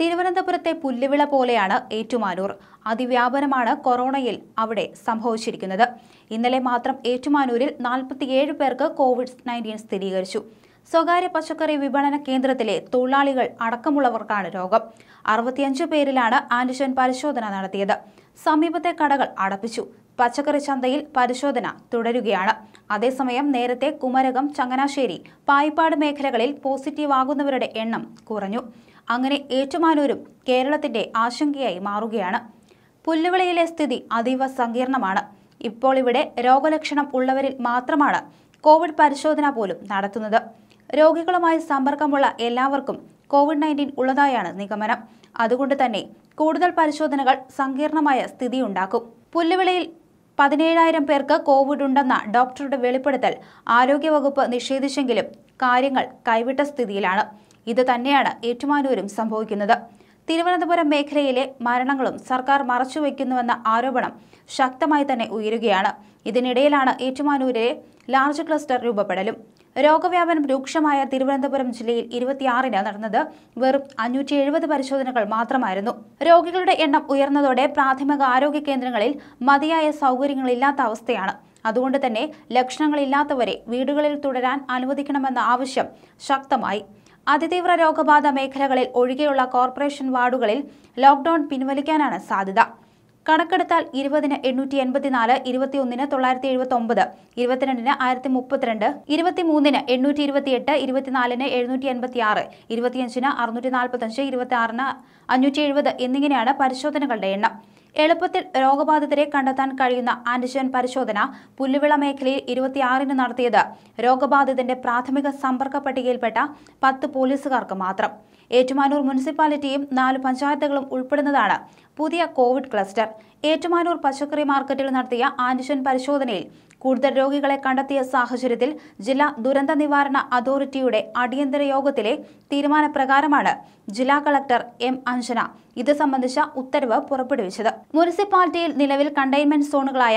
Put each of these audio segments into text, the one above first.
തിരുവനന്തപുരത്തെ പുല്ലുവിള പോലെയാണ് ഏറ്റുമാനൂർ അതിവ്യാപനമാണ് കൊറോണയിൽ അവിടെ സംഭവിച്ചിരിക്കുന്നത് ഇന്നലെ മാത്രം ഏറ്റുമാനൂരിൽ നാൽപ്പത്തിയേഴ് പേർക്ക് കോവിഡ് നയൻറ്റീൻ സ്ഥിരീകരിച്ചു സ്വകാര്യ പച്ചക്കറി വിപണന കേന്ദ്രത്തിലെ തൊഴിലാളികൾ അടക്കമുള്ളവർക്കാണ് രോഗം അറുപത്തിയഞ്ച് പേരിലാണ് ആന്റിജൻ പരിശോധന നടത്തിയത് സമീപത്തെ കടകൾ അടപ്പിച്ചു പച്ചക്കറി ചന്തയിൽ പരിശോധന തുടരുകയാണ് അതേസമയം നേരത്തെ കുമരകം ചങ്ങനാശ്ശേരി പായിപ്പാട് മേഖലകളിൽ പോസിറ്റീവ് ആകുന്നവരുടെ എണ്ണം കുറഞ്ഞു അങ്ങനെ ഏറ്റുമാനൂരും കേരളത്തിന്റെ ആശങ്കയായി മാറുകയാണ് പുല്ലുവിളയിലെ സ്ഥിതി അതീവ സങ്കീർണമാണ് ഇപ്പോൾ ഇവിടെ രോഗലക്ഷണം ഉള്ളവരിൽ മാത്രമാണ് കോവിഡ് പരിശോധന പോലും നടത്തുന്നത് രോഗികളുമായി സമ്പർക്കമുള്ള എല്ലാവർക്കും കോവിഡ് നയൻറ്റീൻ ഉള്ളതായാണ് നിഗമനം അതുകൊണ്ട് തന്നെ കൂടുതൽ പരിശോധനകൾ സങ്കീർണമായ ഉണ്ടാക്കും പുല്ലുവിളയിൽ പതിനേഴായിരം പേർക്ക് കോവിഡ് ഉണ്ടെന്ന ഡോക്ടറുടെ വെളിപ്പെടുത്തൽ ആരോഗ്യവകുപ്പ് നിഷേധിച്ചെങ്കിലും കാര്യങ്ങൾ കൈവിട്ട സ്ഥിതിയിലാണ് ഇത് തന്നെയാണ് ഏറ്റുമാനൂരും സംഭവിക്കുന്നത് തിരുവനന്തപുരം മേഖലയിലെ മരണങ്ങളും സർക്കാർ മറച്ചുവെക്കുന്നുവെന്ന ആരോപണം ശക്തമായി തന്നെ ഉയരുകയാണ് ഇതിനിടയിലാണ് ഏറ്റുമാനൂരിലെ ലാർജ് ക്ലസ്റ്റർ രൂപപ്പെടലും രോഗവ്യാപനം രൂക്ഷമായ തിരുവനന്തപുരം ജില്ലയിൽ ഇരുപത്തിയാറിന് നടന്നത് വെറും അഞ്ഞൂറ്റി എഴുപത് പരിശോധനകൾ മാത്രമായിരുന്നു രോഗികളുടെ എണ്ണം ഉയർന്നതോടെ പ്രാഥമിക ആരോഗ്യ കേന്ദ്രങ്ങളിൽ മതിയായ സൗകര്യങ്ങളില്ലാത്ത അവസ്ഥയാണ് അതുകൊണ്ട് തന്നെ ലക്ഷണങ്ങളില്ലാത്തവരെ വീടുകളിൽ തുടരാൻ അനുവദിക്കണമെന്ന ആവശ്യം ശക്തമായി അതിതീവ്ര രോഗബാധ മേഖലകളിൽ ഒഴികെയുള്ള കോർപ്പറേഷൻ വാർഡുകളിൽ ലോക്ക്ഡൌൺ പിൻവലിക്കാനാണ് സാധ്യത കണക്കെടുത്താൽ ഇരുപതിന് എണ്ണൂറ്റി എൺപത്തിനാല് ഇരുപത്തിയൊന്നിന് തൊള്ളായിരത്തി എഴുപത്തി ഒമ്പത് ഇരുപത്തിരണ്ടിന് ആയിരത്തി മുപ്പത്തിരണ്ട് ഇരുപത്തിമൂന്നിന് എണ്ണൂറ്റി ഇരുപത്തിയെട്ട് ഇരുപത്തിനാലിന് എഴുന്നൂറ്റി എൺപത്തി ആറ് ഇരുപത്തിയഞ്ചിന് അറുന്നൂറ്റി നാൽപ്പത്തഞ്ച് ഇരുപത്തി ആറിന് അഞ്ഞൂറ്റി എഴുപത് എന്നിങ്ങനെയാണ് പരിശോധനകളുടെ എണ്ണം എളുപ്പത്തിൽ രോഗബാധിതരെ കണ്ടെത്താൻ കഴിയുന്ന ആന്റിജൻ പരിശോധന പുല്ലുവിള മേഖലയിൽ ഇരുപത്തിയാറിന് നടത്തിയത് രോഗബാധിതന്റെ പ്രാഥമിക സമ്പർക്ക പട്ടികയിൽപ്പെട്ട പത്ത് പോലീസുകാർക്ക് മാത്രം ഏറ്റുമാനൂർ മുനിസിപ്പാലിറ്റിയും നാല് പഞ്ചായത്തുകളും ഉൾപ്പെടുന്നതാണ് പുതിയ കോവിഡ് ക്ലസ്റ്റർ ഏറ്റുമാനൂർ പച്ചക്കറി മാർക്കറ്റിൽ നടത്തിയ ആന്റിജൻ പരിശോധനയിൽ കൂടുതൽ രോഗികളെ കണ്ടെത്തിയ സാഹചര്യത്തിൽ ജില്ലാ ദുരന്ത നിവാരണ അതോറിറ്റിയുടെ അടിയന്തര യോഗത്തിലെ തീരുമാനപ്രകാരമാണ് ജില്ലാ കളക്ടർ എം അഞ്ജന ഇത് സംബന്ധിച്ച ഉത്തരവ് പുറപ്പെടുവിച്ചത് മുനിസിപ്പാലിറ്റിയിൽ നിലവിൽ കണ്ടെയ്ൻമെന്റ് സോണുകളായ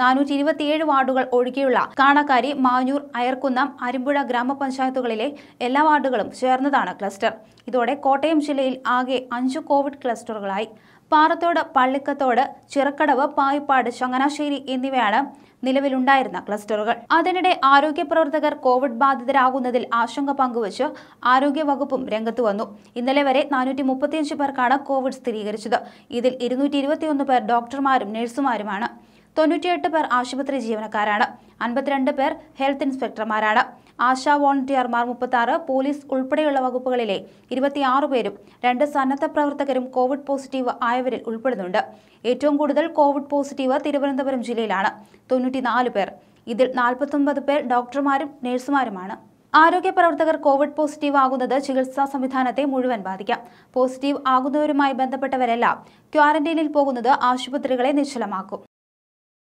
നാനൂറ്റി ഇരുപത്തിയേഴ് വാർഡുകൾ ഒഴികെയുള്ള കാണക്കാരി മാഞ്ഞൂർ അയർക്കുന്നം അരിമ്പുഴ ഗ്രാമപഞ്ചായത്തുകളിലെ എല്ലാ വാർഡുകളും ചേർന്നതാണ് ക്ലസ്റ്റർ ഇതോടെ കോട്ടയം ജില്ലയിൽ ആകെ അഞ്ചു കോവിഡ് ക്ലസ്റ്ററുകളായി പാറത്തോട് പള്ളിക്കത്തോട് ചിറക്കടവ് പായിപ്പാട് ചങ്ങനാശ്ശേരി എന്നിവയാണ് നിലവിലുണ്ടായിരുന്ന ക്ലസ്റ്ററുകൾ അതിനിടെ ആരോഗ്യ പ്രവർത്തകർ കോവിഡ് ബാധിതരാകുന്നതിൽ ആശങ്ക പങ്കുവച്ച് ആരോഗ്യ വകുപ്പും രംഗത്ത് വന്നു ഇന്നലെ വരെ നാനൂറ്റി മുപ്പത്തിയഞ്ച് പേർക്കാണ് കോവിഡ് സ്ഥിരീകരിച്ചത് ഇതിൽ ഇരുന്നൂറ്റി പേർ ഡോക്ടർമാരും നഴ്സുമാരുമാണ് തൊണ്ണൂറ്റിയെട്ട് പേർ ആശുപത്രി ജീവനക്കാരാണ് അൻപത്തിരണ്ട് പേർ ഹെൽത്ത് ഇൻസ്പെക്ടർമാരാണ് ആശാ വോളണ്ടിയർമാർ മുപ്പത്തി പോലീസ് ഉൾപ്പെടെയുള്ള വകുപ്പുകളിലെ ഇരുപത്തിയാറ് പേരും രണ്ട് സന്നദ്ധ പ്രവർത്തകരും കോവിഡ് പോസിറ്റീവ് ആയവരിൽ ഉൾപ്പെടുന്നുണ്ട് ഏറ്റവും കൂടുതൽ കോവിഡ് പോസിറ്റീവ് തിരുവനന്തപുരം ജില്ലയിലാണ് തൊണ്ണൂറ്റിനാല് പേർ ഇതിൽ നാൽപ്പത്തൊൻപത് പേർ ഡോക്ടർമാരും നഴ്സുമാരുമാണ് ആരോഗ്യ പ്രവർത്തകർ കോവിഡ് പോസിറ്റീവ് ആകുന്നത് ചികിത്സാ സംവിധാനത്തെ മുഴുവൻ ബാധിക്കാം പോസിറ്റീവ് ആകുന്നവരുമായി ബന്ധപ്പെട്ടവരെല്ലാം ക്വാറന്റൈനിൽ പോകുന്നത് ആശുപത്രികളെ നിശ്ചലമാക്കും